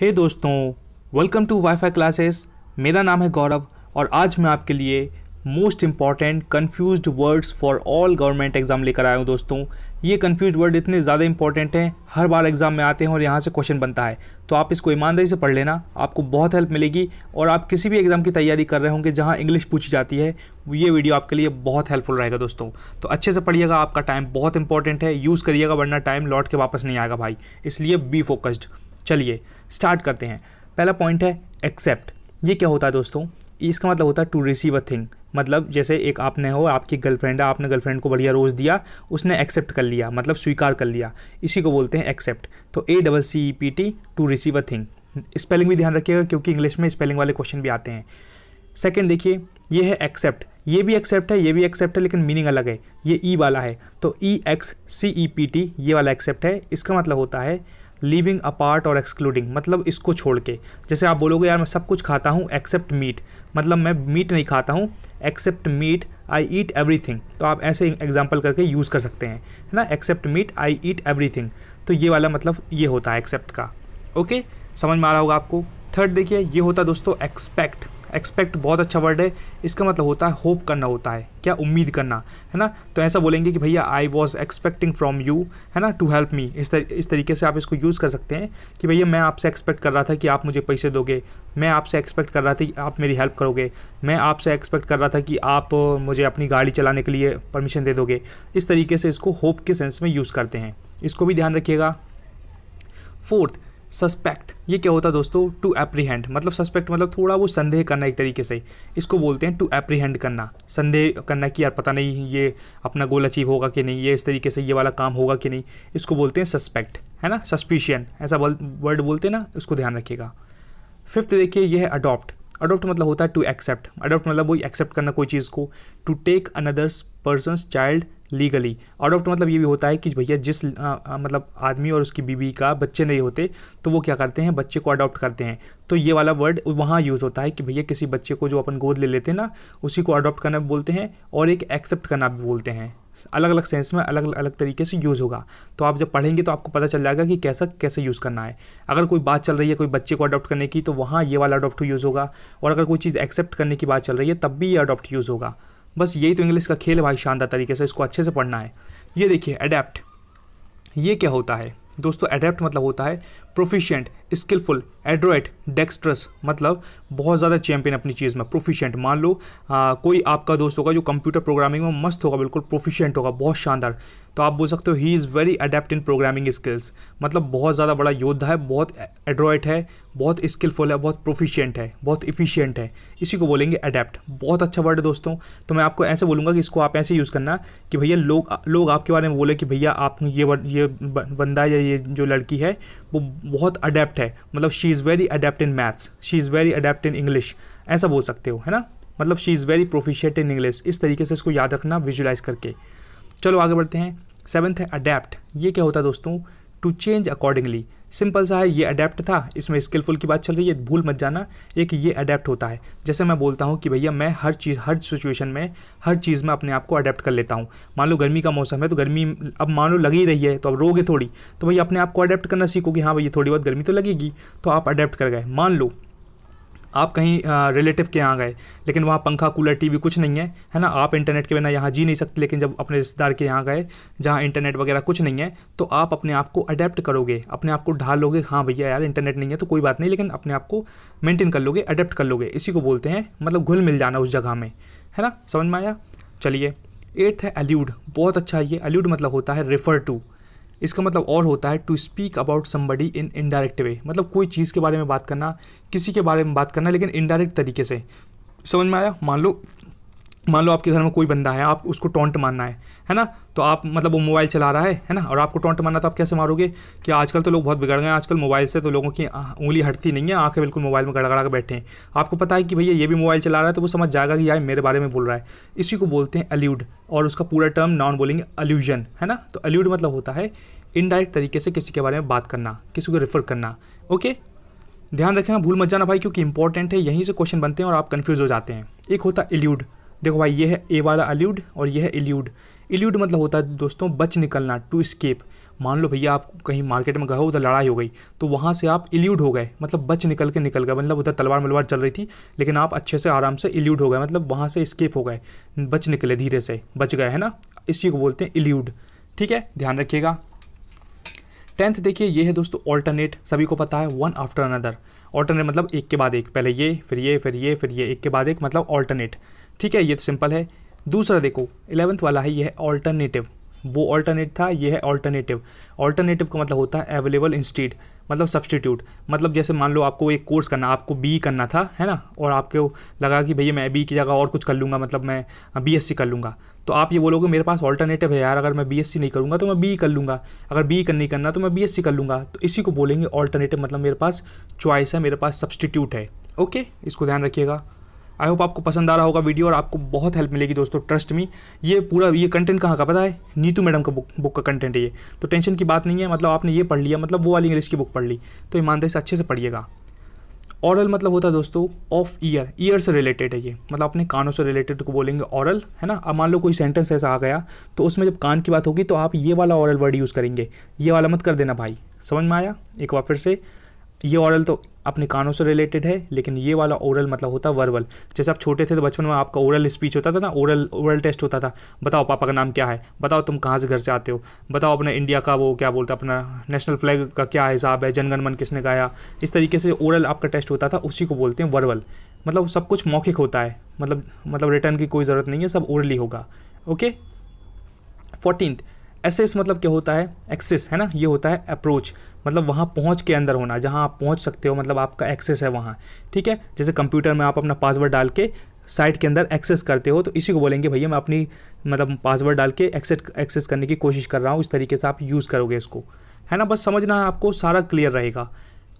हे hey दोस्तों welcome to WiFi classes मेरा नाम है गौरव और आज मैं आपके लिए most important confuse words for all government exam लेकर आया हूँ दोस्तों ये कन्फ्यूज वर्ड इतने ज़्यादा इंपॉर्टेंट हैं हर बार एग्ज़ाम में आते हैं और यहाँ से क्वेश्चन बनता है तो आप इसको ईमानदारी से पढ़ लेना आपको बहुत हेल्प मिलेगी और आप किसी भी एग्ज़ाम की तैयारी कर रहे होंगे जहाँ इंग्लिश पूछी जाती है ये वीडियो आपके लिए बहुत हेल्पफुल रहेगा दोस्तों तो अच्छे से पढ़िएगा आपका टाइम बहुत इंपॉर्टेंट है यूज़ करिएगा वरना टाइम लौट के वापस नहीं आएगा भाई इसलिए बी फोकस्ड चलिए स्टार्ट करते हैं पहला पॉइंट है एक्सेप्ट ये क्या होता है दोस्तों इसका मतलब होता है टू रिसीव अ थिंग मतलब जैसे एक आपने हो आपकी गर्लफ्रेंड है आपने गर्लफ्रेंड को बढ़िया रोज़ दिया उसने एक्सेप्ट कर लिया मतलब स्वीकार कर लिया इसी को बोलते हैं एक्सेप्ट तो A double C E P T to receive a thing spelling भी ध्यान रखिएगा क्योंकि इंग्लिश में स्पेलिंग वाले क्वेश्चन भी आते हैं सेकेंड देखिए ये है एक्सेप्ट ये भी एक्सेप्ट है ये भी एक्सेप्ट है लेकिन मीनिंग अलग है ये ई e वाला है तो E X C E P T ये वाला एक्सेप्ट है इसका मतलब होता है लिविंग अपार्ट और एक्सक्लूडिंग मतलब इसको छोड़ के जैसे आप बोलोगे यार मैं सब कुछ खाता हूँ एक्सेप्ट मीट मतलब मैं मीट नहीं खाता हूँ except meat I eat everything तो आप ऐसे एग्जाम्पल करके यूज़ कर सकते हैं है ना except meat I eat everything तो ये वाला मतलब ये होता है एक्सेप्ट का ओके समझ में आ रहा होगा आपको थर्ड देखिए ये होता दोस्तों एक्सपेक्ट एक्सपेक्ट बहुत अच्छा वर्ड है इसका मतलब होता है होप करना होता है क्या उम्मीद करना है ना तो ऐसा बोलेंगे कि भैया I was expecting from you है ना टू हेल्प मी इस तर, इस तरीके से आप इसको यूज़ कर सकते हैं कि भैया मैं आपसे एक्सपेक्ट कर रहा था कि आप मुझे पैसे दोगे मैं आपसे एक्सपेक्ट कर रहा था कि आप मेरी हेल्प करोगे मैं आपसे एक्सपेक्ट कर रहा था कि आप मुझे अपनी गाड़ी चलाने के लिए परमिशन दे दोगे इस तरीके से इसको होप के सेंस में यूज़ करते हैं इसको भी ध्यान रखिएगा फोर्थ सस्पेक्ट ये क्या होता है दोस्तों टू एप्रीहेंड मतलब सस्पेक्ट मतलब थोड़ा वो संदेह करना एक तरीके से इसको बोलते हैं टू एप्रीहेंड करना संदेह करना कि यार पता नहीं ये अपना गोल अचीव होगा कि नहीं ये इस तरीके से ये वाला काम होगा कि नहीं इसको बोलते हैं सस्पेक्ट है ना सस्पिशियन ऐसा वर्ड बोलते हैं ना उसको ध्यान रखिएगा फिफ्थ देखिए यह है अडॉप्ट अडोप्ट मतलब होता है टू एक्सेप्ट अडोप्ट मतलब वही एक्सेप्ट करना कोई चीज़ को to take another person's child legally adopt मतलब ये भी होता है कि भैया जिस आ, आ, मतलब आदमी और उसकी बीवी का बच्चे नहीं होते तो वो क्या करते हैं बच्चे को अडोप्ट करते हैं तो ये वाला वर्ड वहाँ यूज़ होता है कि भैया किसी बच्चे को जो अपन गोद ले लेते हैं ना उसी को अडॉप्ट करना भी बोलते हैं और एक एक्सेप्ट करना भी बोलते हैं अलग अलग सेंस में अलग अलग तरीके से यूज़ होगा तो आप जब पढ़ेंगे तो आपको पता चल जाएगा कि कैसा कैसे यूज़ करना है अगर कोई बात चल रही है कोई बच्चे को अडॉप्ट करने की तो वहाँ ये वाला अडोप्ट यूज़ होगा और अगर कोई चीज़ एक्सेप्ट करने की बात चल रही है तब भी ये अडोप्ट यूज़ होगा बस यही तो इंग्लिश का खेल है भाई शानदार तरीके से इसको अच्छे से पढ़ना है ये देखिए अडेप्ट ये क्या होता है दोस्तों अडेप्ट मतलब होता है प्रोफिशियंट स्किलफुल एड्रोइट डेक्स्ट्रस मतलब बहुत ज़्यादा चैंपियन अपनी चीज़ में प्रोफिशेंट मान लो आ, कोई आपका दोस्त होगा जो कंप्यूटर प्रोग्रामिंग में मस्त होगा बिल्कुल प्रोफिशेंट होगा बहुत शानदार तो आप बोल सकते हो he is very adept in programming skills मतलब बहुत ज़्यादा बड़ा योद्धा है बहुत एड्रॉइट है बहुत स्किलफुल है बहुत प्रोफिशियंट है बहुत इफिशियंट है इसी को बोलेंगे अडेप्ट बहुत अच्छा वर्ड है दोस्तों तो मैं आपको ऐसे बोलूँगा कि इसको आप ऐसे यूज़ करना कि भैया लोग लोग आपके बारे में बोले कि भैया आप ये ये बंदा या ये जो लड़की है वो बहुत अडेप्ट है मतलब she is very adept in maths she is very adept in English ऐसा बोल सकते हो है ना मतलब she is very proficient in English इस तरीके से इसको याद रखना विजुलाइज करके चलो आगे बढ़ते हैं सेवन्थ है अडेप्ट ये क्या होता है दोस्तों टू चेंज अकॉर्डिंगली सिंपल सा है ये अडेप्ट था इसमें स्किलफुल की बात चल रही है भूल मत जाना एक ये अडेप्ट होता है जैसे मैं बोलता हूँ कि भैया मैं हर चीज़ हर सिचुएशन में हर चीज़ में अपने आप को अडेप्ट कर लेता हूँ मान लो गर्मी का मौसम है तो गर्मी अब मान लो लगी ही रही है तो अब रोगे थोड़ी तो भैया अपने आप को अडेप्ट करना सीखो कि हाँ भैया थोड़ी बहुत गर्मी तो लगेगी तो आप अडेप्ट कर गए मान लो आप कहीं रिलेटिव के यहाँ गए लेकिन वहाँ पंखा कूलर टीवी कुछ नहीं है है ना आप इंटरनेट के बिना यहाँ जी नहीं सकते लेकिन जब अपने रिश्तेदार के यहाँ गए जहाँ इंटरनेट वगैरह कुछ नहीं है तो आप अपने आप को अडेप्ट करोगे अपने आप को ढाल लोगे हाँ भैया यार इंटरनेट नहीं है तो कोई बात नहीं लेकिन अपने आप को मेनटेन कर लोगे अडेप्ट कर लोगे इसी को बोलते हैं मतलब घुल मिल जाना उस जगह में है ना समझ में आया चलिए एट्थ है एल्यूड बहुत अच्छा है ये एल्यूड मतलब होता है रेफ़र टू इसका मतलब और होता है to speak about somebody in indirect way मतलब कोई चीज़ के बारे में बात करना किसी के बारे में बात करना लेकिन इनडायरेक्ट तरीके से समझ में आया मान लो मान लो आपके घर में कोई बंदा है आप उसको टोंट मारना है है ना तो आप मतलब वो मोबाइल चला रहा है है ना और आपको टोंट मारना तो आप कैसे मारोगे कि आजकल तो लोग बहुत बिगड़ गए हैं आजकल मोबाइल से तो लोगों की उंगली हटती नहीं है आंखें बिल्कुल मोबाइल में गड़गड़ा के बैठे हैं आपको पता है कि भैया ये भी मोबाइल चला रहा है तो वो समझ जाएगा कि यार मेरे बारे में बोल रहा है इसी को बोलते हैं अल्यूड और उसका पूरा टर्म नॉन बोलेंगे अल्यूजन है ना तो अल्यूड मतलब होता है इनडायरेक्ट तरीके से किसी के बारे में बात करना किसी को रेफर करना ओके ध्यान रखना भूल मत जाना भाई क्योंकि इंपॉर्टेंट है यहीं से क्वेश्चन बनते हैं और आप कन्फ्यूज़ हो जाते हैं एक होता एल्यूड देखो भाई ये है ए वाला एल्यूड और यह है एल्यूड एल्यूड मतलब होता है दोस्तों बच निकलना टू स्केप मान लो भैया आप कहीं मार्केट में गए हो उधर लड़ाई हो गई तो वहाँ से आप इल्यूड हो गए मतलब बच निकल के निकल गए मतलब उधर तलवार मलवार चल रही थी लेकिन आप अच्छे से आराम से इल्यूड हो गए मतलब वहाँ से स्केप हो गए बच निकले धीरे से बच गए है ना इसी को बोलते हैं इल्यूड ठीक है ध्यान रखिएगा टेंथ देखिए ये है दोस्तों ऑल्टरनेट सभी को पता है वन आफ्टर अनदर ऑल्टरनेट मतलब एक के बाद एक पहले ये फिर ये फिर ये फिर ये एक के बाद एक मतलब ऑल्टरनेट ठीक है ये तो सिंपल है दूसरा देखो इलेवंथ वाला है यह ऑल्टरनेटिव वो ऑल्टरनेट था ये है ऑल्टरनेटिव ऑल्टरनेटिव का मतलब होता है अवेलेबल इंस्टीट मतलब सब्सटीट्यूट मतलब जैसे मान लो आपको एक कोर्स करना आपको बी करना था है ना और आपको लगा कि भैया मैं बी की जगह और कुछ कर लूँगा मतलब मैं बी एस सी कर लूँगा तो आप ये बोलोगे मेरे पास ऑल्टरनेटिव है यार अगर मैं बीएससी नहीं करूँगा तो मैं बी e कर लूँगा अगर बी e कर नहीं करना तो मैं बीएससी कर लूँगा तो इसी को बोलेंगे ऑल्टरनेटिव मतलब मेरे पास चॉइस है मेरे पास सब्सटीट्यूट है ओके इसको ध्यान रखिएगा आई होप आपको पसंद आ रहा होगा वीडियो और आपको बहुत हेल्प मिलेगी दोस्तों ट्रस्ट मी ये पूरा ये कंटेंट कहाँ का पता है नीतू मैडम का बुक बुक का कंटेंट है ये तो टेंशन की बात नहीं है मतलब आपने ये पढ़ लिया मतलब वो वाली इंग्लिश की बुक पढ़ ली तो ईमानदारी से अच्छे से पढ़िएगा औरल मतलब होता है दोस्तों ऑफ ईयर ईयर से रिलेटेड है ये मतलब अपने कानों से रिलेटेड को बोलेंगे औरल है ना अब मान लो कोई सेंटेंस ऐसा आ गया तो उसमें जब कान की बात होगी तो आप ये वाला औरल वर्ड यूज़ करेंगे ये वाला मत कर देना भाई समझ में आया एक बार फिर से ये ओरल तो अपने कानों से रिलेटेड है लेकिन ये वाला ओरल मतलब होता है वर्बल जैसे आप छोटे थे तो बचपन में आपका ओरल स्पीच होता था ना ओरल ओरल टेस्ट होता था बताओ पापा का नाम क्या है बताओ तुम कहाँ से घर से आते हो बताओ अपने इंडिया का वो क्या बोलता है अपना नेशनल फ्लैग का क्या हिसाब है जनगणमन किसने गाया इस तरीके से ओरल आपका टेस्ट होता था उसी को बोलते हैं वर्बल मतलब सब कुछ मौखिक होता है मतलब मतलब रिटर्न की कोई ज़रूरत नहीं है सब ओरली होगा ओके फोर्टीनथ एसेस मतलब क्या होता है एक्सेस है ना ये होता है अप्रोच मतलब वहाँ पहुँच के अंदर होना जहाँ आप पहुँच सकते हो मतलब आपका एक्सेस है वहाँ ठीक है जैसे कंप्यूटर में आप अपना पासवर्ड डाल के साइट के अंदर एक्सेस करते हो तो इसी को बोलेंगे भैया मैं अपनी मतलब पासवर्ड डाल के एक्सेस एक्सेस करने की कोशिश कर रहा हूँ इस तरीके से आप यूज़ करोगे इसको है ना बस समझना आपको सारा क्लियर रहेगा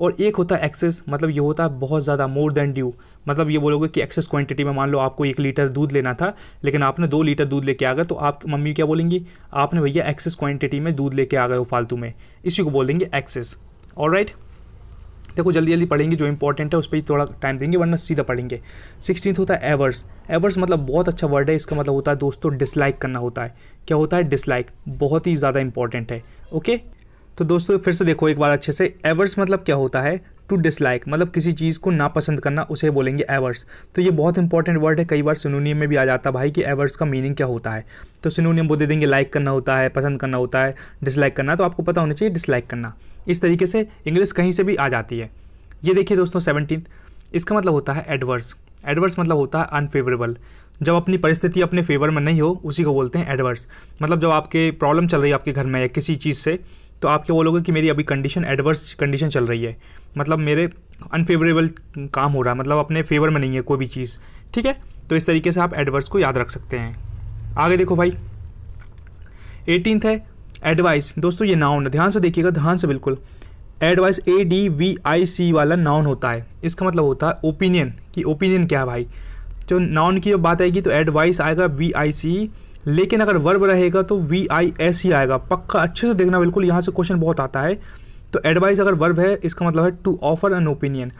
और एक होता है एक्सेस मतलब ये होता है बहुत ज़्यादा मोर देन ड्यू मतलब ये बोलोगे कि एक्सेस क्वांटिटी में मान लो आपको एक लीटर दूध लेना था लेकिन आपने दो लीटर दूध लेके आ गए तो आप मम्मी क्या बोलेंगी आपने भैया एक्सेस क्वांटिटी में दूध लेके आ गए हो फालतू में इसी को बोल देंगे एक्सेस और राइट देखो जल्दी जल्दी पढ़ेंगे जो इंपॉर्टेंट है उस पर थोड़ा टाइम देंगे वरना सीधा पढ़ेंगे सिक्सटीन होता है एवर्स एवर्स मतलब बहुत अच्छा वर्ड है इसका मतलब होता है दोस्तों डिसलाइक करना होता है क्या होता है डिसलाइक बहुत ही ज़्यादा इंपॉर्टेंट है ओके तो दोस्तों फिर से देखो एक बार अच्छे से एवर्स मतलब क्या होता है टू डिसलाइक मतलब किसी चीज़ को नापसंद करना उसे बोलेंगे एवर्स तो ये बहुत इंपॉर्टेंट वर्ड है कई बार सिनोनियम में भी आ जाता है भाई कि एवर्स का मीनिंग क्या होता है तो सिनोनियम वो दे देंगे लाइक करना होता है पसंद करना होता है डिसलाइक करना तो आपको पता होना चाहिए डिसलाइक करना इस तरीके से इंग्लिश कहीं से भी आ जाती है ये देखिए दोस्तों सेवनटीन इसका मतलब होता है एडवर्स एडवर्स मतलब होता है अनफेवरेबल जब अपनी परिस्थिति अपने फेवर में नहीं हो उसी को बोलते हैं एडवर्स मतलब जब आपके प्रॉब्लम चल रही है आपके घर में या किसी चीज़ से तो आप क्या बोलोगे कि मेरी अभी कंडीशन एडवर्स कंडीशन चल रही है मतलब मेरे अनफेवरेबल काम हो रहा है मतलब अपने फेवर में नहीं है कोई भी चीज़ ठीक है तो इस तरीके से आप एडवर्स को याद रख सकते हैं आगे देखो भाई एटीन है एडवाइस दोस्तों ये नाउन है ध्यान से देखिएगा ध्यान से बिल्कुल advice A D V I C E noun होता है इसका मतलब होता है ओपिनियन कि ओपिनियन क्या है भाई जो नाउन की जब बात आएगी तो एडवाइस आएगा वी आई सी लेकिन अगर वर्ब रहेगा तो वी आई एस ही आएगा पक्का अच्छे से देखना बिल्कुल यहाँ से क्वेश्चन बहुत आता है तो एडवाइस अगर वर्ब है इसका मतलब है to offer an opinion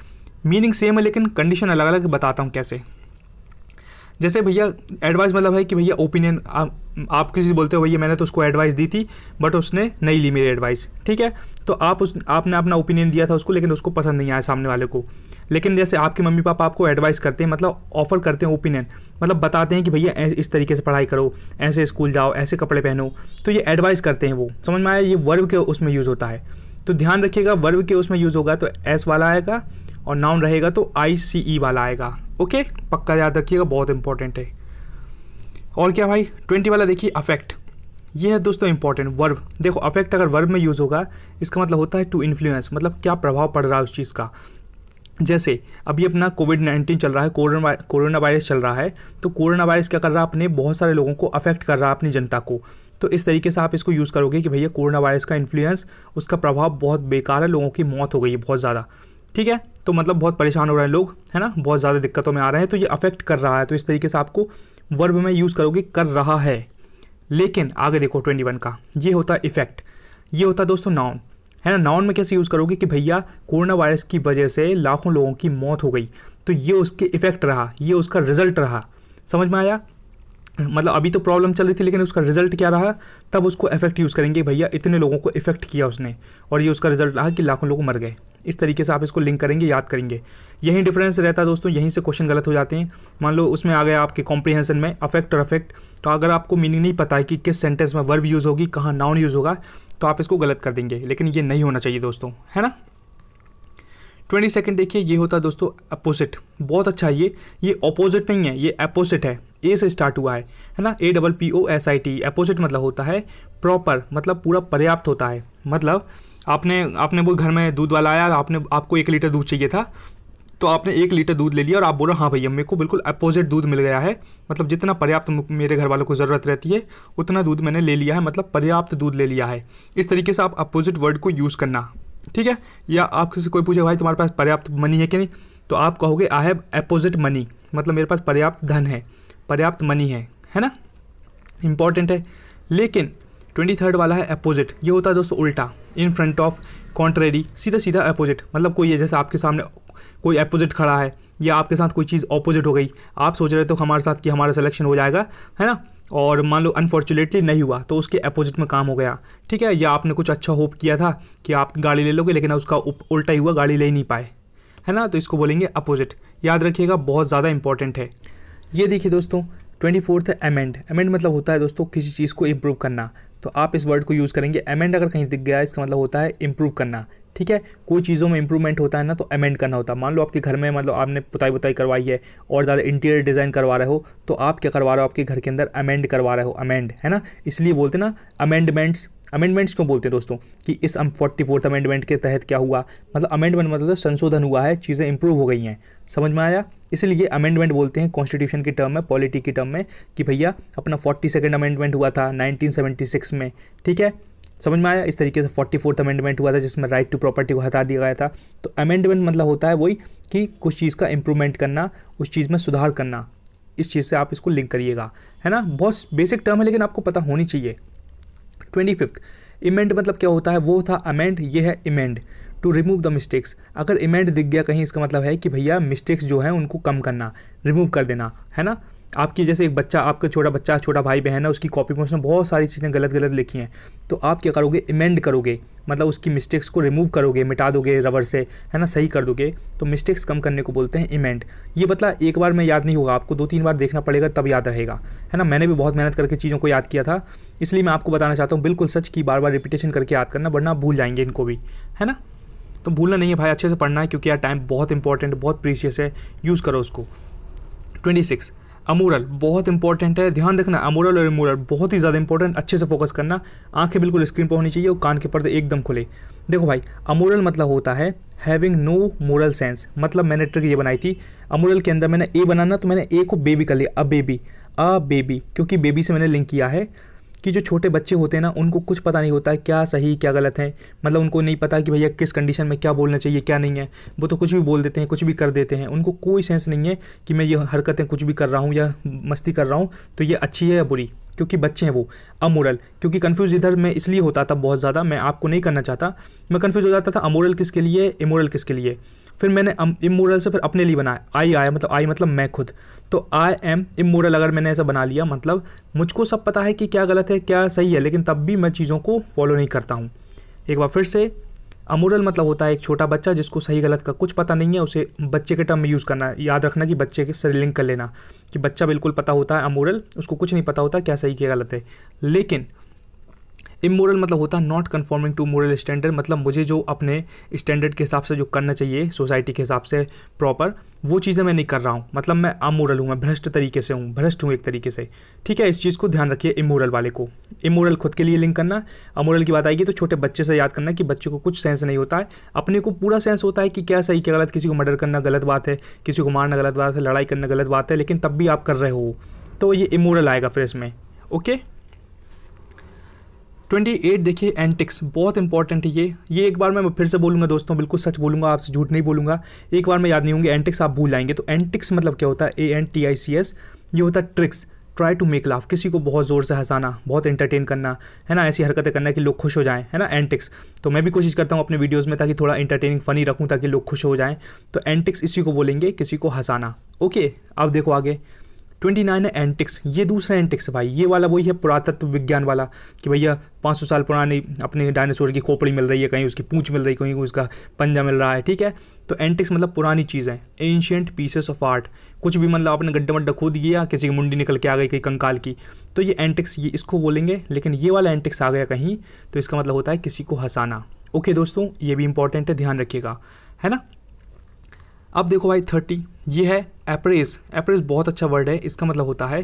meaning same है लेकिन कंडीशन अलग अलग बताता हूँ कैसे जैसे भैया एडवाइस मतलब है कि भैया ओपिनियन आप किसी से बोलते हो भैया मैंने तो उसको एडवाइस दी थी बट उसने नहीं ली मेरी एडवाइस ठीक है तो आप उस आपने अपना ओपिनियन दिया था उसको लेकिन उसको पसंद नहीं आया सामने वाले को लेकिन जैसे आपके मम्मी पापा आपको एडवाइस करते हैं मतलब ऑफर करते हैं ओपिनियन मतलब बताते हैं कि भैया इस तरीके से पढ़ाई करो ऐसे स्कूल जाओ ऐसे कपड़े पहनो तो ये एडवाइस करते हैं वो समझ में आया ये वर्ब के उसमें यूज़ होता है तो ध्यान रखिएगा वर्ब के उसमें यूज़ होगा तो एस वाला आएगा और नाउन रहेगा तो आई सी ई वाला आएगा ओके पक्का याद रखिएगा बहुत इंपॉर्टेंट है और क्या भाई ट्वेंटी वाला देखिए अफेक्ट ये है दोस्तों इंपॉर्टेंट वर्ब देखो अफेक्ट अगर वर्ब में यूज़ होगा इसका मतलब होता है टू इन्फ्लुएंस मतलब क्या प्रभाव पड़ रहा है उस चीज़ का जैसे अभी अपना कोविड नाइन्टीन चल रहा है कोरोना कोरोना वायरस चल रहा है तो कोरोना वायरस क्या कर रहा है अपने बहुत सारे लोगों को अफेक्ट कर रहा है अपनी जनता को तो इस तरीके से आप इसको यूज़ करोगे कि भैया कोरोना वायरस का इन्फ्लुएंस उसका प्रभाव बहुत बेकार है लोगों की मौत हो गई है बहुत ज़्यादा ठीक है तो मतलब बहुत परेशान हो रहे हैं लोग है ना बहुत ज़्यादा दिक्कतों में आ रहे हैं तो ये अफेक्ट कर रहा है तो इस तरीके से आपको वर्ब में यूज़ करोगे कर रहा है लेकिन आगे देखो ट्वेंटी वन का ये होता है इफेक्ट ये होता है दोस्तों नाउन है ना नाउन में कैसे यूज़ करोगे कि भैया कोरोना वायरस की वजह से लाखों लोगों की मौत हो गई तो ये उसके इफेक्ट रहा ये उसका रिजल्ट रहा समझ में आया मतलब अभी तो प्रॉब्लम चल रही थी लेकिन उसका रिजल्ट क्या रहा तब उसको इफेक्ट यूज़ करेंगे भैया इतने लोगों को इफेक्ट किया उसने और ये उसका रिजल्ट रहा कि लाखों लोग मर गए इस तरीके से आप इसको लिंक करेंगे याद करेंगे यही डिफरेंस रहता है दोस्तों यहीं से क्वेश्चन गलत हो जाते हैं मान लो उसमें आ गया आपके कॉम्प्रीहेंसन में अफेक्ट और अफेक्ट तो अगर आपको मीनिंग नहीं पता है कि किस सेंटेंस में वर्ब यूज़ होगी कहाँ नाउन यूज़ होगा तो आप इसको गलत कर देंगे लेकिन ये नहीं होना चाहिए दोस्तों है ना ट्वेंटी सेकेंड देखिए ये होता है दोस्तों अपोजिट बहुत अच्छा है ये ये अपोजिट नहीं है ये अपोजिट है ए से स्टार्ट हुआ है है ना A double P O S I T opposite मतलब होता है प्रॉपर मतलब पूरा पर्याप्त होता है मतलब आपने आपने वो घर में दूध वाला आया आपने आपको एक लीटर दूध चाहिए था तो आपने एक लीटर दूध ले लिया और आप बोल रहे हाँ भैया मेरे को बिल्कुल अपोजिट दूध मिल गया है मतलब जितना पर्याप्त मेरे घर वालों को ज़रूरत रहती है उतना दूध मैंने ले लिया है मतलब पर्याप्त दूध ले लिया है इस तरीके से आप अपोजिट वर्ड को यूज़ करना ठीक है या आप किसी कोई पूछे भाई तुम्हारे पास पर्याप्त मनी है कि नहीं तो आप कहोगे आई हैव अपोजिट मनी मतलब मेरे पास पर्याप्त धन है पर्याप्त मनी है है ना इंपॉर्टेंट है लेकिन ट्वेंटी थर्ड वाला है अपोजिट ये होता है दोस्तों उल्टा इन फ्रंट ऑफ कॉन्ट्रेरी सीधा सीधा अपोजिट मतलब कोई है जैसे आपके सामने कोई अपोजिट खड़ा है या आपके साथ कोई चीज़ अपोजिट हो गई आप सोच रहे तो हमारे साथ कि हमारा सिलेक्शन हो जाएगा है ना और मान लो अनफॉर्चुनेटली नहीं हुआ तो उसके अपोजिट में काम हो गया ठीक है या आपने कुछ अच्छा होप किया था कि आप गाड़ी ले लोगे लेकिन उसका उल्टा ही हुआ गाड़ी ले ही नहीं पाए है ना तो इसको बोलेंगे अपोजिट याद रखिएगा बहुत ज़्यादा इंपॉर्टेंट है ये देखिए दोस्तों ट्वेंटी फोर्थ है अमेंड अमेंड मतलब होता है दोस्तों किसी चीज़ को इम्प्रूव करना तो आप इस वर्ड को यूज़ करेंगे अमेंड अगर कहीं दिख गया इसका मतलब होता है इम्प्रूव करना ठीक है कोई चीज़ों में इंप्रूवमेंट होता है ना तो अमेंड करना होता है मान लो आपके घर में मतलब आपने पुताई पुताई करवाई है और ज़्यादा इंटीरियर डिज़ाइन करवा रहे हो तो आप क्या करवा रहे हो आपके घर के अंदर अमेंड करवा रहे हो अमेंड है ना इसलिए बोलते ना अमेंडमेंट्स अमेंडमेंट्स क्यों बोलते हैं दोस्तों कि इस फोर्टी फोर्थ अमेंडमेंट के तहत क्या हुआ मतलब अमेंडमेंट मतलब तो संशोधन हुआ है चीज़ें इंप्रूव हो गई हैं समझ में आया इसलिए अमेंडमेंट बोलते हैं कॉन्स्टिट्यूशन की टर्म में पॉलिटी की टर्म में कि भैया अपना फोर्टी सेकेंड अमेंडमेंट हुआ था नाइनटीन में ठीक है समझ में आया इस तरीके से फोर्टी फोर्थ अमेंडमेंट हुआ था जिसमें राइट टू प्रॉपर्टी को हटा दिया गया था तो अमेंडमेंट मतलब होता है वही कि कुछ चीज़ का इंप्रूवमेंट करना उस चीज़ में सुधार करना इस चीज़ से आप इसको लिंक करिएगा है ना बहुत बेसिक टर्म है लेकिन आपको पता होनी चाहिए ट्वेंटी फिफ्थ इमेंट मतलब क्या होता है वो था अमेंड ये है emend to remove the mistakes अगर इमेंड दिख गया कहीं इसका मतलब है कि भैया मिस्टेक्स जो हैं उनको कम करना रिमूव कर देना है ना आपकी जैसे एक बच्चा आपका छोटा बच्चा छोटा भाई बहन है उसकी कॉपी में उसने बहुत सारी चीज़ें गलत गलत लिखी हैं तो आप क्या करोगे इमेंड करोगे मतलब उसकी मिस्टेक्स को रिमूव करोगे मिटा दोगे रबर से है ना सही कर दोगे तो मिस्टेक्स कम करने को बोलते हैं इमेंड ये बतला एक बार में याद नहीं होगा आपको दो तीन बार देखना पड़ेगा तब याद रहेगा है ना मैंने भी बहुत मेहनत करके चीज़ों को याद किया था इसलिए मैं आपको बताना चाहता हूँ बिल्कुल सच की बार बार रिपीटेशन करके याद करना वरना भूल जाएंगे इनको भी है ना तो भूलना नहीं है भाई अच्छे से पढ़ना है क्योंकि यार टाइम बहुत इंपॉर्टेंट बहुत प्रीशियस है यूज़ करो उसको ट्वेंटी सिक्स अमूरल बहुत इंपॉर्टेंट है ध्यान रखना अमूरल और इमूरल बहुत ही ज़्यादा इंपॉर्टेंट अच्छे से फोकस करना आंखें बिल्कुल स्क्रीन पर होनी चाहिए और कान के पर्दे एकदम खुले देखो भाई अमूरल मतलब होता है हैविंग नो मोरल सेंस मतलब मैंने ट्रिक ये बनाई थी अमूरल के अंदर मैंने ए बनाना तो मैंने ए को बेबी कर लिया अ बेबी अ बेबी क्योंकि बेबी से मैंने लिंक किया है कि जो छोटे बच्चे होते हैं ना उनको कुछ पता नहीं होता है क्या सही क्या गलत है मतलब उनको नहीं पता कि भैया किस कंडीशन में क्या बोलना चाहिए क्या नहीं है वो तो कुछ भी बोल देते हैं कुछ भी कर देते हैं उनको कोई सेंस नहीं है कि मैं ये हरकतें कुछ भी कर रहा हूँ या मस्ती कर रहा हूँ तो ये अच्छी है या बुरी क्योंकि बच्चे हैं वो अमोरल क्योंकि कन्फ्यूज इधर मैं इसलिए होता था बहुत ज़्यादा मैं आपको नहीं करना चाहता मैं कन्फ्यूज हो जाता था अमोरल किसके लिए इमोरल किसके लिए फिर मैंने इमोरल से फिर अपने लिए बनाया आई आया मतलब आई मतलब मैं खुद तो आई एम इमोरल अगर मैंने ऐसा बना लिया मतलब मुझको सब पता है कि क्या गलत है क्या सही है लेकिन तब भी मैं चीज़ों को फॉलो नहीं करता हूँ एक बार फिर से अमोरल मतलब होता है एक छोटा बच्चा जिसको सही गलत का कुछ पता नहीं है उसे बच्चे के टर्म में यूज़ करना याद रखना कि बच्चे से लिंक कर लेना कि बच्चा बिल्कुल पता होता है अमोरल उसको कुछ नहीं पता होता क्या सही क्या गलत है लेकिन इमोरल मतलब होता है not conforming to moral standard मतलब मुझे जो अपने स्टैंडर्ड के हिसाब से जो करना चाहिए सोसाइटी के हिसाब से प्रॉपर वो चीज़ें मैं नहीं कर रहा हूँ मतलब मैं अमोरल हूँ मैं भ्रष्ट तरीके से हूँ भ्रष्ट हूँ एक तरीके से ठीक है इस चीज़ को ध्यान रखिए इमोरल वाले को इमोरल खुद के लिए लिंक करना अमोरल की बात आएगी तो छोटे बच्चे से याद करना कि बच्चे को कुछ सेंस नहीं होता है अपने को पूरा सेंस होता है कि क्या सही क्या गलत किसी को मर्डर करना गलत बात है किसी को मारना गलत बात है लड़ाई करना गलत बात है लेकिन तब भी आप कर रहे हो तो ये इमोरल आएगा फिर इसमें ओके 28 देखिए एंटिक्स बहुत इंपॉर्टेंट है ये ये एक बार मैं फिर से बोलूँगा दोस्तों बिल्कुल सच बोलूँगा आपसे झूठ नहीं बोलूँगा एक बार मैं याद नहीं होंगे एंटिक्स आप भूल जाएंगे तो एंटिक्स मतलब क्या होता है A N T I C S ये होता है tricks try to make laugh किसी को बहुत ज़ोर से हंसाना बहुत एंटरटेन करना है ना ऐसी हरकतें करना कि लोग खुश हो जाएं है ना एंटिक्स तो मैं भी कोशिश करता हूँ अपने वीडियोज़ में ताकि थोड़ा एंटरटेनिंग फनी रखूँ ताकि लोग खुश हो जाएं तो एंटिक्स इसी को बोलेंगे किसी को हंसाना ओके अब देखो आगे ट्वेंटी नाइन है एंटिक्स ये दूसरा एंटिक्स भाई ये वाला वही है पुरातत्व विज्ञान वाला कि भैया पाँच सौ साल पुराने अपने डायनासोर की खोपड़ी मिल रही है कहीं उसकी पूँछ मिल रही है कहीं उसका पंजा मिल रहा है ठीक है तो एंटिक्स मतलब पुरानी चीज़ें एंशियंट पीसेस ऑफ आर्ट कुछ भी मतलब आपने गड्ढा मड्डा खोद गया किसी की मुंडी निकल के आ गई कहीं कंकाल की तो ये एंटिक्स ये इसको बोलेंगे लेकिन ये वाला एंटिक्स आ गया कहीं तो इसका मतलब होता है किसी को हंसाना ओके दोस्तों ये भी इंपॉर्टेंट है ध्यान रखिएगा है ना अब देखो भाई थर्टी ये है एप्रेस एप्रेस बहुत अच्छा वर्ड है इसका मतलब होता है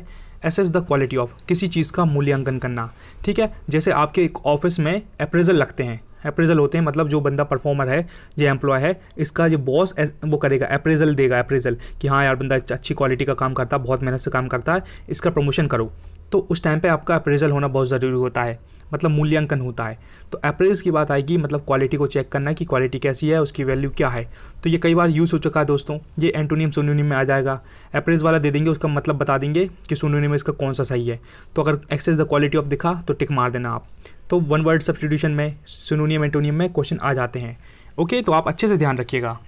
एस द क्वालिटी ऑफ किसी चीज़ का मूल्यांकन करना ठीक है जैसे आपके एक ऑफिस में अप्रेजल लगते हैं अप्रेजल होते हैं मतलब जो बंदा परफॉर्मर है जो एम्प्लॉय है इसका जो बॉस वो करेगा अप्रेजल देगा अप्रेजल कि हाँ यार बंदा अच्छी क्वालिटी का काम करता है बहुत मेहनत से काम करता है इसका प्रमोशन करो तो उस टाइम पे आपका अप्रेजल होना बहुत ज़रूरी होता है मतलब मूल्यांकन होता है तो अप्रेज की बात आएगी मतलब क्वालिटी को चेक करना कि क्वालिटी कैसी है उसकी वैल्यू क्या है तो ये कई बार यूज़ हो चुका है दोस्तों ये एंटोनियम सोनोनियम में आ जाएगा अप्रेज वाला दे देंगे उसका मतलब बता देंगे कि सोनोनियम इसका कौन सा सही है तो अगर एक्सेस द क्वालिटी ऑफ दिखा तो टिक मार देना आप तो वन वर्ड सब्सटीट्यूशन में सोनोनियम एंटोनियम में क्वेश्चन आ जाते हैं ओके तो आप अच्छे से ध्यान रखिएगा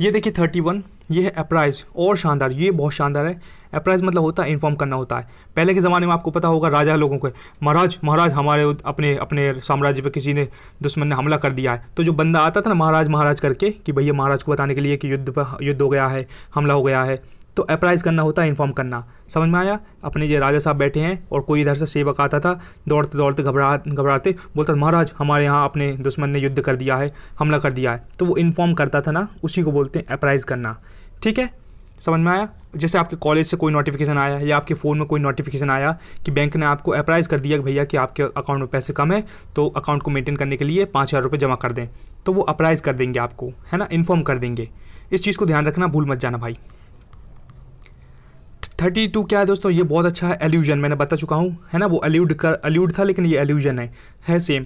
ये देखिए थर्टी वन ये है अप्राइज और शानदार ये बहुत शानदार है अप्राइज मतलब होता है इन्फॉर्म करना होता है पहले के ज़माने में आपको पता होगा राजा लोगों को महाराज महाराज हमारे अपने अपने साम्राज्य पर किसी ने दुश्मन ने हमला कर दिया है तो जो बंदा आता था ना महाराज महाराज करके कि भैया महाराज को बताने के लिए कि युद्ध पर युद्ध हो गया है हमला हो गया है तो अप्राइज करना होता है इन्फॉर्म करना समझ में आया अपने ये राजा साहब बैठे हैं और कोई इधर से सेवक आता था दौड़ते दौड़ते घबरा घबराते बोलता महाराज हमारे यहाँ अपने दुश्मन ने युद्ध कर दिया है हमला कर दिया है तो वो इन्फॉर्म करता था ना उसी को बोलते हैं अप्राइज करना ठीक है समझ में आया जैसे आपके कॉलेज से कोई नोटिफिकेशन आया या आपके फ़ोन में कोई नोटिफिकेशन आया कि बैंक ने आपको अप्राइज कर दिया कि भैया कि आपके अकाउंट में पैसे कम है तो अकाउंट को मेंटेन करने के लिए पाँच हज़ार रुपये जमा कर दें तो वो अप्राइज कर देंगे आपको है ना इन्फॉर्म कर देंगे इस चीज़ को ध्यान रखना भूल मत जाना भाई थर्टी टू क्या है दोस्तों ये बहुत अच्छा है एल्यूजन मैंने बता चुका हूँ है ना वो एल्यूड कर एल्यूड था लेकिन ये एल्यूजन है है सेम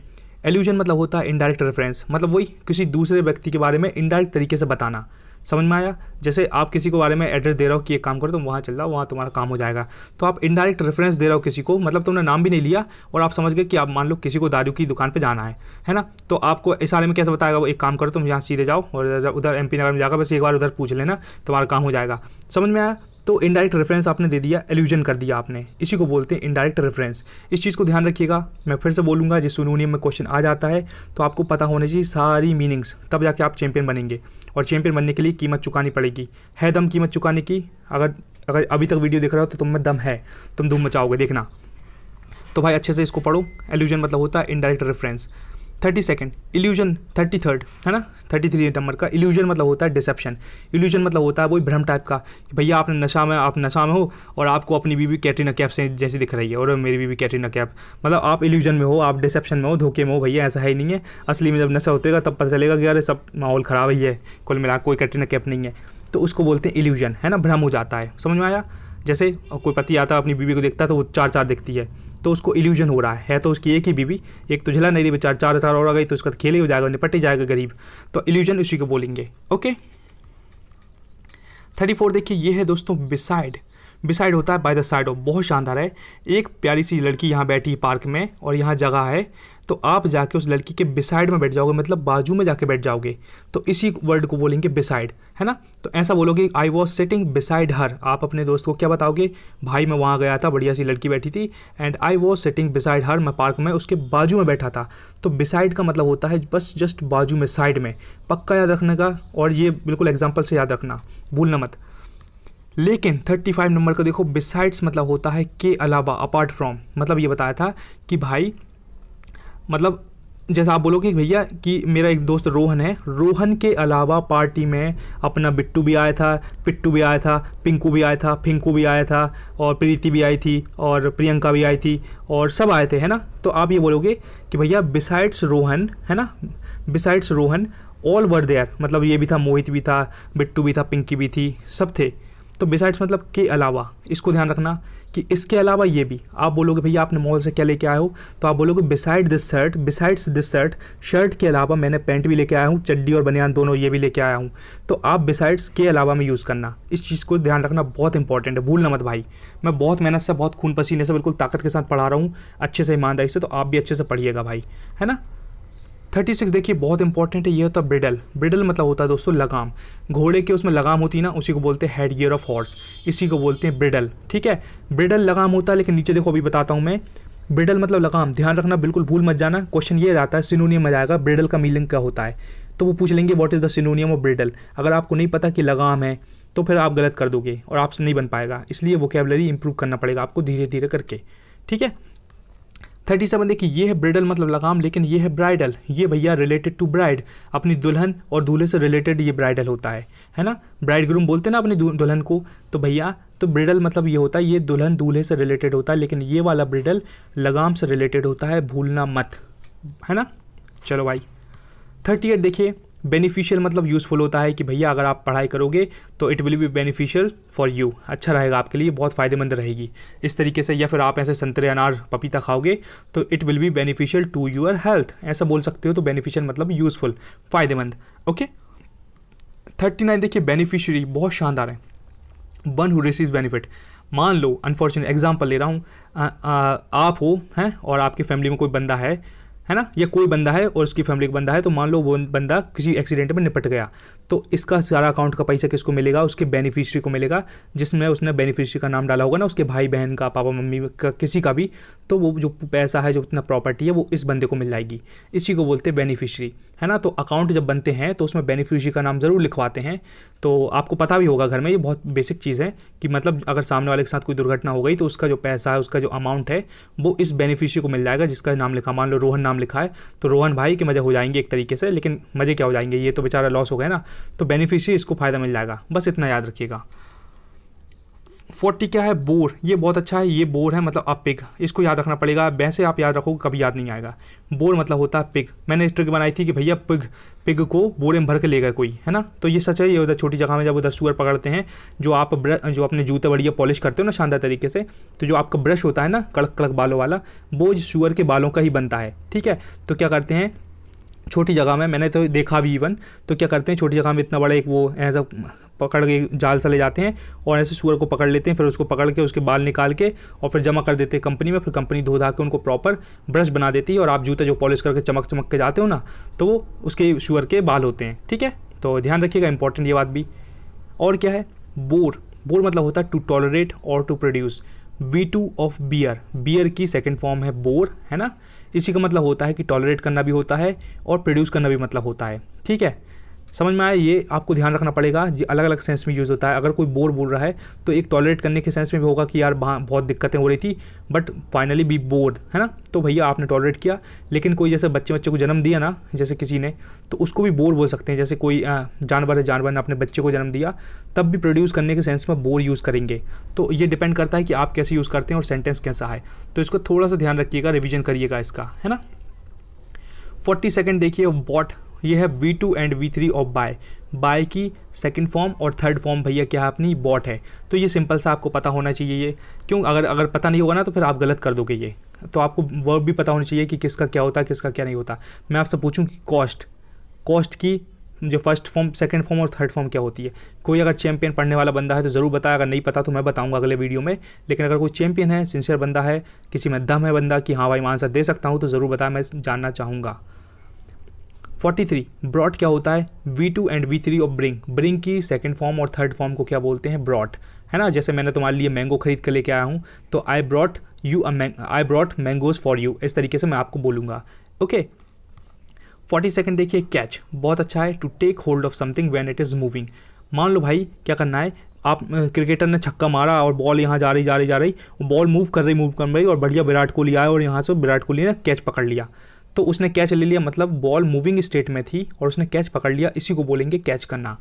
एल्यूजन मतलब होता है इनडायरेक्ट रेफरेंस मतलब वही किसी दूसरे व्यक्ति के बारे में इनडायरेक्ट तरीके से बताना समझ में आया जैसे आप किसी के बारे में एड्रेस दे रहे हो कि ये काम करो तुम तो वहाँ चल रहा वहाँ तुम्हारा काम हो जाएगा तो आप इनडायरेक्ट रेफरेंस दे रहे हो किसी को मतलब तुमने नाम भी नहीं लिया और आप समझ गए कि आप मान लो किसी को दारू की दुकान पर जाना है है ना तो आपको इस बारे में कैसे बताएगा वो एक काम करो तुम यहाँ सीधे जाओ और उधर एम नगर में जाकर बस एक बार उधर पूछ लेना तुम्हारा काम हो जाएगा समझ में आया तो इनडायरेक्ट रेफरेंस आपने दे दिया एल्यूजन कर दिया आपने इसी को बोलते हैं इनडायरेक्ट रेफरेंस इस चीज़ को ध्यान रखिएगा मैं फिर से बोलूँगा जिस उन्होंने में क्वेश्चन आ जाता है तो आपको पता होना चाहिए सारी मीनिंग्स तब जाके आप चैंपियन बनेंगे और चैंपियन बनने के लिए कीमत चुकानी पड़ेगी है दम कीमत चुकाने की अगर अगर अभी तक वीडियो देख रहे हो तो तुम में दम है तुम धूम मचाओगे देखना तो भाई अच्छे से इसको पढ़ो एल्यूजन मतलब होता है indirect reference thirty second illusion thirty third है ना थर्टी थ्री नंबर का इल्यूजन मतलब होता है डिसेप्शन इल्यूजन मतलब होता है वही भ्रम टाइप का भैया आपने नशा में आप नशा में हो और आपको अपनी बीवी कैटरीना कैप से जैसी दिख रही है और मेरी बीवी कैटरीना कैप मतलब आप इल्यूजन में हो आप डिसेप्शन में हो धोखे में हो भैया ऐसा है ही नहीं है असली में जब नशा होतेगा तब पता चलेगा कि अरे सब माहौल ख़राब ही है कुल मिला कोई कैटरीना कैप नहीं है तो उसको बोलते हैं इल्यूजन है ना भ्रम हो जाता है समझ में आया जैसे कोई पति आता है अपनी बीवी को देखता तो वो चार चार देखती है तो उसको इल्यूजन हो रहा है, है तो उसकी एक ही बीवी एक तो झला नहीं चार चार चार और आ गई तो उसका तो खेले हो जाएगा निपट ही जाएगा गरीब तो इल्यूजन उसी को बोलेंगे ओके थर्टी फोर देखिए ये है दोस्तों बिसाइड बिसाइड होता है बाय द साइड ऑफ बहुत शानदार है एक प्यारी सी लड़की यहाँ बैठी है पार्क में और यहाँ जगह है तो आप जाके उस लड़की के बिसाइड में बैठ जाओगे मतलब बाजू में जाके बैठ जाओगे तो इसी वर्ड को बोलेंगे बिसाइड है ना तो ऐसा बोलोगे I was sitting beside her आप अपने दोस्त को क्या बताओगे भाई मैं वहाँ गया था बढ़िया सी लड़की बैठी थी and I was sitting beside her मैं पार्क में उसके बाजू में बैठा था तो बिसाइड का मतलब होता है बस जस्ट बाजू में साइड में पक्का याद रखने का और ये बिल्कुल एग्जाम्पल से याद रखना भूलना मत लेकिन 35 नंबर का देखो बिसाइड्स मतलब होता है के अलावा अपार्ट फ्रॉम मतलब ये बताया था कि भाई मतलब जैसा आप बोलोगे भैया कि मेरा एक दोस्त रोहन है रोहन के अलावा पार्टी में अपना बिट्टू भी आया था पिट्टू भी आया था पिंकू भी आया था फिंकू भी आया था और प्रीति भी आई थी और प्रियंका भी आई थी और सब आए थे है ना तो आप ये बोलोगे कि भैया बिसाइड्स रोहन है ना besides Rohan all were there मतलब ये भी था मोहित भी था बिट्टू भी था पिंकी भी थी सब थे तो बिसाइड्स मतलब के अलावा इसको ध्यान रखना कि इसके अलावा ये भी आप बोलोगे भैया आपने मॉल से क्या लेके आए हो तो आप बोलोगे beside this shirt besides this shirt shirt के अलावा मैंने पैंट भी लेके आया हूँ चड्डी और बनियान दोनों ये भी लेके आया हूँ तो आप बिसाइड्स के अलावा में यूज़ करना इस चीज़ को ध्यान रखना बहुत इंपॉर्टेंट है भूलना मत भाई मैं बहुत मेहनत से बहुत खून पसीने से बिल्कुल ताकत के साथ पढ़ा रहा हूँ अच्छे से ईमानदारी से तो आप भी अच्छे से पढ़िएगा भाई है ना थर्टी सिक्स देखिए बहुत इंपॉर्टेंट है ये होता है ब्रिडल ब्रिडल मतलब होता है दोस्तों लगाम घोड़े के उसमें लगाम होती है ना उसी को बोलते हैं हेड गियर ऑफ हॉर्स इसी को बोलते हैं ब्रिडल ठीक है ब्रिडल लगाम होता है लेकिन नीचे देखो अभी बताता हूँ मैं ब्रिडल मतलब लगाम ध्यान रखना बिल्कुल भूल मत जाना क्वेश्चन ये आता है सिनोनियम आ जाएगा ब्रिडल का मीनिंग क्या होता है तो वो पूछ लेंगे what is the synonym of bridle अगर आपको नहीं पता कि लगाम है तो फिर आप गलत कर दोगे और आपसे नहीं बन पाएगा इसलिए वोकेबलरी इंप्रूव करना पड़ेगा आपको धीरे धीरे करके ठीक है थर्टी सेवन देखिए ये है ब्रिडल मतलब लगाम लेकिन ये है ब्राइडल ये भैया रिलेटेड टू ब्राइड अपनी दुल्हन और दूल्हे से रिलेटेड ये ब्राइडल होता है है ना ब्राइड ग्रूम बोलते हैं ना अपनी दुल्हन को तो भैया तो ब्रिडल मतलब ये होता है ये दुल्हन दूल्हे से रिलेटेड होता है लेकिन ये वाला ब्रिडल लगाम से रिलेटेड होता है भूलना मत है ना चलो भाई थर्टी एट देखिए बेनिफिशियल मतलब यूज़फुल होता है कि भैया अगर आप पढ़ाई करोगे तो it will be beneficial for you अच्छा रहेगा आपके लिए बहुत फ़ायदेमंद रहेगी इस तरीके से या फिर आप ऐसे संतरे अनार पपीता खाओगे तो it will be beneficial to your health ऐसा बोल सकते हो तो बेनिफिशियल मतलब यूज़फुल फ़ायदेमंद ओके थर्टी नाइन देखिए बेनिफिशरी बहुत शानदार है वन हु रिसीव बेनिफिट मान लो अनफॉर्चुनेट एग्जाम्पल ले रहा हूँ आप हो हैं और आपकी फैमिली में कोई बंदा है है ना या कोई बंदा है और उसकी फैमिली का बंदा है तो मान लो वो बंदा किसी एक्सीडेंट में निपट गया तो इसका सारा अकाउंट का पैसा किसको मिलेगा उसके बेनिफिशियरी को मिलेगा जिसमें उसने बेनिफिशियरी का नाम डाला होगा ना उसके भाई बहन का पापा मम्मी का किसी का भी तो वो जो पैसा है जो इतना प्रॉपर्टी है वो इस बंदे को मिल जाएगी इसी को बोलते हैं बेनिफिशियरी है ना तो अकाउंट जब बनते हैं तो उसमें बेनिफिशरी का नाम ज़रूर लिखवाते हैं तो आपको पता भी होगा घर में ये बहुत बेसिक चीज़ है कि मतलब अगर सामने वाले के साथ कोई दुर्घटना हो गई तो उसका जो पैसा है उसका जो अमाउंट है वो इस बेनिफिशरी को मिल जाएगा जिसका नाम लिखा मान लो रोहन नाम लिखा है तो रोहन भाई के मज़े हो जाएंगे एक तरीके से लेकिन मज़े क्या हो जाएंगे ये तो बेचारा लॉस हो गया ना तो बेनिफिशियरी इसको फ़ायदा मिल जाएगा बस इतना याद रखिएगा फोर्टी क्या है बोर ये बहुत अच्छा है ये बोर है मतलब आप पिग इसको याद रखना पड़ेगा वैसे आप याद रखोगे कभी याद नहीं आएगा बोर मतलब होता है पिग मैंने ट्रिक बनाई थी कि भैया पिग पिग को बोरे में भर के ले गए कोई है ना तो ये सच है ये उधर छोटी जगह में जब उधर सुअर पकड़ते हैं जो आप जो अपने जूते बढ़िया पॉलिश करते हो ना शानदार तरीके से तो जो आपका ब्रश होता है ना कड़क कड़क बालों वाला वो सुअर के बालों का ही बनता है ठीक है तो क्या करते हैं छोटी जगह में मैंने तो देखा भी इवन तो क्या करते हैं छोटी जगह में इतना बड़ा एक वो ऐसा पकड़ के जाल सा ले जाते हैं और ऐसे सुअर को पकड़ लेते हैं फिर उसको पकड़ के उसके बाल निकाल के और फिर जमा कर देते हैं कंपनी में फिर कंपनी धो धा के उनको प्रॉपर ब्रश बना देती है और आप जूते जो पॉलिश करके चमक चमक के जाते हो ना तो वो उसके शुअर के बाल होते हैं ठीक है तो ध्यान रखिएगा इंपॉर्टेंट ये बात भी और क्या है बोर बोर मतलब होता है टू टॉलरेट और to produce V two of bear bear की सेकेंड फॉर्म है बोर है ना इसी का मतलब होता है कि टॉलरेट करना भी होता है और प्रोड्यूस करना भी मतलब होता है ठीक है समझ में आया ये आपको ध्यान रखना पड़ेगा जी अलग अलग सेंस में यूज़ होता है अगर कोई बोर बोल रहा है तो एक टॉलरेट करने के सेंस में भी होगा कि यार बहुत दिक्कतें हो रही थी बट फाइनली बी बोर्ड है ना तो भैया आपने टॉलरेट किया लेकिन कोई जैसे बच्चे बच्चे को जन्म दिया ना जैसे किसी ने तो उसको भी बोर बोल सकते हैं जैसे कोई जानवर है जानवर ने अपने बच्चे को जन्म दिया तब भी प्रोड्यूस करने के सेंस में बोर यूज़ करेंगे तो ये डिपेंड करता है कि आप कैसे यूज़ करते हैं और सेंटेंस कैसा है तो इसको थोड़ा सा ध्यान रखिएगा रिविजन करिएगा इसका है ना फोर्टी सेकेंड देखिए वॉट ये है V two and V three of buy buy की सेकंड फॉर्म और थर्ड फॉर्म भैया क्या अपनी बॉट है तो ये सिंपल सा आपको पता होना चाहिए ये क्यों अगर अगर पता नहीं होगा ना तो फिर आप गलत कर दोगे ये तो आपको वर्ब भी पता होना चाहिए कि किसका क्या होता है किसका क्या नहीं होता मैं आपसे पूछूँ कि कॉस्ट कॉस्ट की जो फर्स्ट फॉर्म सेकंड फॉर्म और थर्ड फॉर्म क्या होती है कोई अगर चैंपियन पढ़ने वाला बंदा है तो ज़रूर बताया अगर नहीं पता तो मैं बताऊंगा अगले वीडियो में लेकिन अगर कोई चैंपियन है सिंसियर बंदा है किसी में दम है बंदा कि हाँ भाई मैं आंसर दे सकता हूँ तो ज़रूर बताया मैं जानना चाहूँगा फोर्टी थ्री ब्रॉड क्या होता है V two and V three of bring bring की सेकेंड फॉर्म और थर्ड फॉर्म को क्या बोलते हैं ब्रॉड है ना जैसे मैंने तुम्हारे लिए मैंगो खरीद कर लेके आया हूँ तो I brought you I brought mangoes for you इस तरीके से मैं आपको बोलूँगा ओके फोर्टी सेकेंड देखिए कैच बहुत अच्छा है to take hold of something when it is moving मान लो भाई क्या करना है आप क्रिकेटर ने छक्का मारा और बॉल यहाँ जा रही जा रही जा रही बॉल मूव कर रही मूव कर रही और बढ़िया विराट कोहली आया और यहाँ से विराट कोहली ने कैच पकड़ लिया तो उसने कैच ले लिया मतलब बॉल मूविंग स्टेट में थी और उसने कैच पकड़ लिया इसी को बोलेंगे कैच करना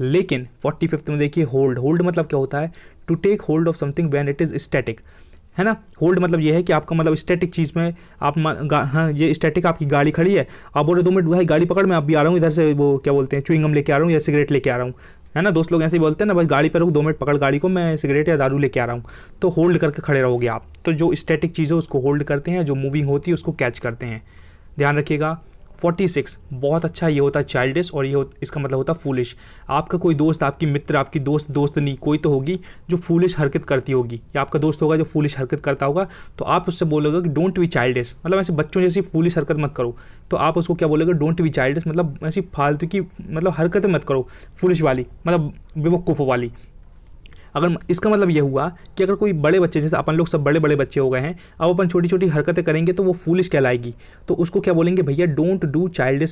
लेकिन फोर्टी फिफ्थ में देखिए होल्ड होल्ड मतलब क्या होता है to take hold of something when it is static है ना होल्ड मतलब ये है कि आपका मतलब स्टैटिक चीज़ में आप हाँ ये स्टैटिक आपकी गाड़ी खड़ी है आप बोल रहे दो मिनट भाई गाड़ी पकड़ मैं अभी भी आ रहा हूँ इधर से वो क्या बोलते हैं चुईंगम लेके आ रहा हूँ या सिगरेट लेके आ रहा हूँ है ना दोस्त लोग ऐसे ही बोलते हैं ना बस गाड़ी पर रुक दो मिनट पकड़ गाड़ी को मैं सिगरेट या दारू लेके आ रहा हूँ तो होल्ड करके खड़े रहोगे आप तो जो स्टैटिक चीज़ है उसको होल्ड करते हैं जो मूविंग होती है उसको कैच करते हैं ध्यान रखिएगा 46 बहुत अच्छा ये होता है चाइल्डिश और ये हो, इसका मतलब होता है फूलिश आपका कोई दोस्त आपकी मित्र आपकी दोस्त दोस्त नहीं कोई तो होगी जो फूलिश हरकत करती होगी या आपका दोस्त होगा जो फूलिश हरकत करता होगा तो आप उससे बोलोगे कि डोंट बी चाइल्डिश मतलब ऐसे बच्चों जैसी फूलिश हरकत मत करो तो आप उसको क्या बोलोगे डोंट बी चाइल्डिश मतलब ऐसी फालतू की मतलब हरकत मत करो फूलिश वाली मतलब बेवकूफ़ वाली अगर इसका मतलब यह हुआ कि अगर कोई बड़े बच्चे जैसे अपन लोग सब बड़े बड़े बच्चे हो गए हैं अब अपन छोटी छोटी हरकतें करेंगे तो वो फूलिश कहलाएगी तो उसको क्या बोलेंगे भैया डोंट डू चाइल्ड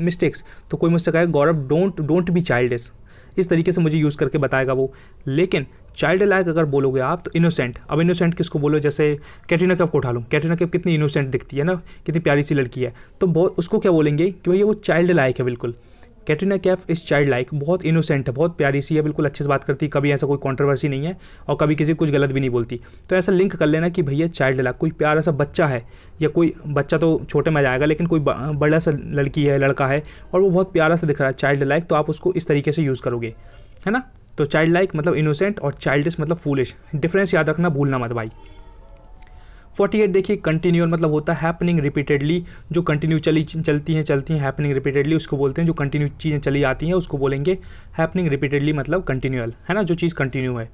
मिस्टेक्स तो कोई मुझसे कहे Gaurav don't don't be child इस तरीके से मुझे यूज़ करके बताएगा वो लेकिन चाइल्ड लाइक अगर बोलोगे आप तो इनोसेंट अब इनोसेंट किसको बोलो जैसे कैटरीना कैप को उठा लूँ कैटरीना कैप कितनी इनोसेंट दिखती है ना कितनी प्यारी सी लड़की है तो बहुत उसको क्या बोलेंगे कि भैया वो चाइल्ड लाइक है बिल्कुल कैटरीना कैफ इस चाइल्ड लाइक बहुत इनोसेंट है बहुत प्यारी सी है बिल्कुल अच्छे से बात करती है कभी ऐसा कोई कॉन्ट्रोवर्सी नहीं है और कभी किसी कुछ गलत भी नहीं बोलती तो ऐसा लिंक कर लेना कि भैया चाइल्ड लाइक कोई प्यारा सा बच्चा है या कोई बच्चा तो छोटे में जाएगा लेकिन कोई बड़ा सा लड़की है लड़का है और वो बहुत प्यारा सा दिख रहा है चाइल्ड लाइक तो आप उसको इस तरीके से यूज़ करोगे है ना तो चाइल्ड लाइक मतलब इनोसेंट और चाइल्डिश मतलब फूलिश डिफरेंस याद रखना भूलना मत भाई 48 देखिए कंटिन्यूअल मतलब होता है हैपनिंग रिपीटेडली जो कंटिन्यू चली चलती हैं चलती हैं हैपनिंग रिपीटेडली उसको बोलते हैं जो कंटिन्यू चीज़ें चली आती हैं उसको बोलेंगे हैपनिंग रिपीटेडली मतलब कंटिन्यूअल है ना जो चीज़ कंटिन्यू है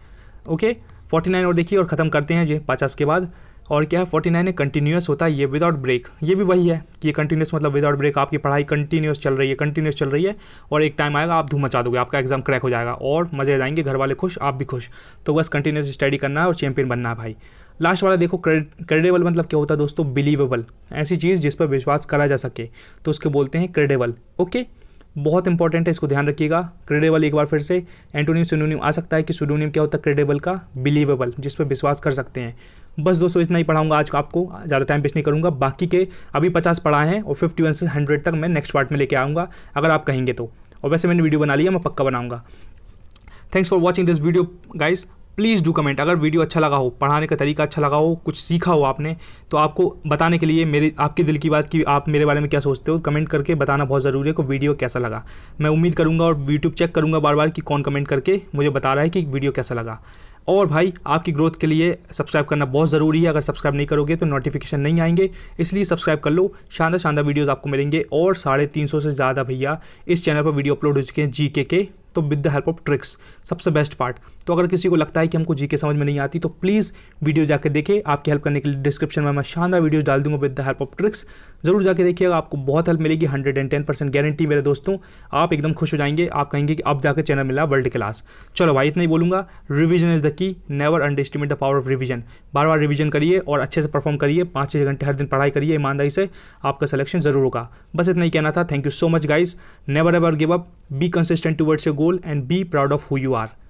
ओके फोर्टी नाइन और देखिए और ख़त्म करते हैं ये पचास के बाद और क्या है फोर्टी नाइन कंटिन्यूस होता है ये विदाउट ब्रेक ये भी वही है कि ये कंटिन्यूस मतलब विदाउट ब्रेक आपकी पढ़ाई कंटिन्यूस चल रही है कंटिन्यूस चल रही है और एक टाइम आएगा आप धूम मचा दोगे आपका एग्जाम क्रैक हो जाएगा और मजे जाएंगे घर वाले खुश आप भी खुश तो बस कंटिन्यूस स्टडी करना है और चैंपियन बनना है भाई लास्ट वाला देखो क्रेडिबल मतलब क्या होता है दोस्तों बिलीवेबल ऐसी चीज़ जिस पर विश्वास करा जा सके तो उसके बोलते हैं क्रेडिबल ओके बहुत इंपॉर्टेंट है इसको ध्यान रखिएगा क्रेडेबल एक बार फिर से एंटोनियम सिनोनियम आ सकता है कि सिनोनियम क्या होता है क्रेडेबल का बिलीवेबल जिस पर विश्वास कर सकते हैं बस दोस्तों इतना ही पढ़ाऊंगा आज आपको ज़्यादा टाइम पेश नहीं करूंगा बाकी के अभी पचास पढ़ाए हैं और फिफ्टी वन से हंड्रेड तक मैं नेक्स्ट पार्ट में लेके आऊँगा अगर आप कहेंगे तो और वैसे मैंने वीडियो बना लिया मैं पक्का बनाऊँगा thanks for watching this video guys please do comment अगर वीडियो अच्छा लगा हो पढ़ाने का तरीका अच्छा लगा हो कुछ सीखा हो आपने तो आपको बताने के लिए मेरे आपके दिल की बात कि आप मेरे बारे में क्या सोचते हो कमेंट करके बताना बहुत ज़रूरी है कि वीडियो कैसा लगा मैं उम्मीद करूँगा और यूट्यूब चेक करूँगा बार बार कि कौन कमेंट करके मुझे बता रहा है कि वीडियो कैसा लगा और भाई आपकी ग्रोथ के लिए सब्सक्राइब करना बहुत ज़रूरी है अगर सब्सक्राइब नहीं करोगे तो नोटिफिकेशन नहीं आएंगे इसलिए सब्सक्राइब कर लो शानदार शानदार वीडियोज़ आपको मिलेंगे और साढ़े तीन सौ से ज़्यादा भैया इस चैनल पर वीडियो अपलोड हो चुके हैं जी के के तो with the help of tricks सबसे बेस्ट पार्ट तो अगर किसी को लगता है कि हमको जी के समझ में नहीं आती तो प्लीज़ वीडियो जाकर देखें आपकी हेल्प करने के लिए डिस्क्रिप्शन में मैं शानदार वीडियोज डाल दूंगा with the help of tricks ज़रूर जाके देखिएगा आपको बहुत हेल्प मिलेगी hundred and ten percent guarantee मेरे दोस्तों आप एकदम खुश हो जाएंगे आप कहेंगे कि अब जाकर चैनल मिला वर्ल्ड क्लास चलो भाई इतना ही बोलूँगा revision is the key never underestimate the power of revision बार बार रिविजन करिए और अच्छे से परफॉर्म करिए पाँच छः घंटे हर दिन पढ़ाई करिए ईमानदारी से आपका सिलेक्शन ज़रूर होगा बस इतना ही कहना था thank you so much guys never ever give up be consistent towards your goal and be proud of who you are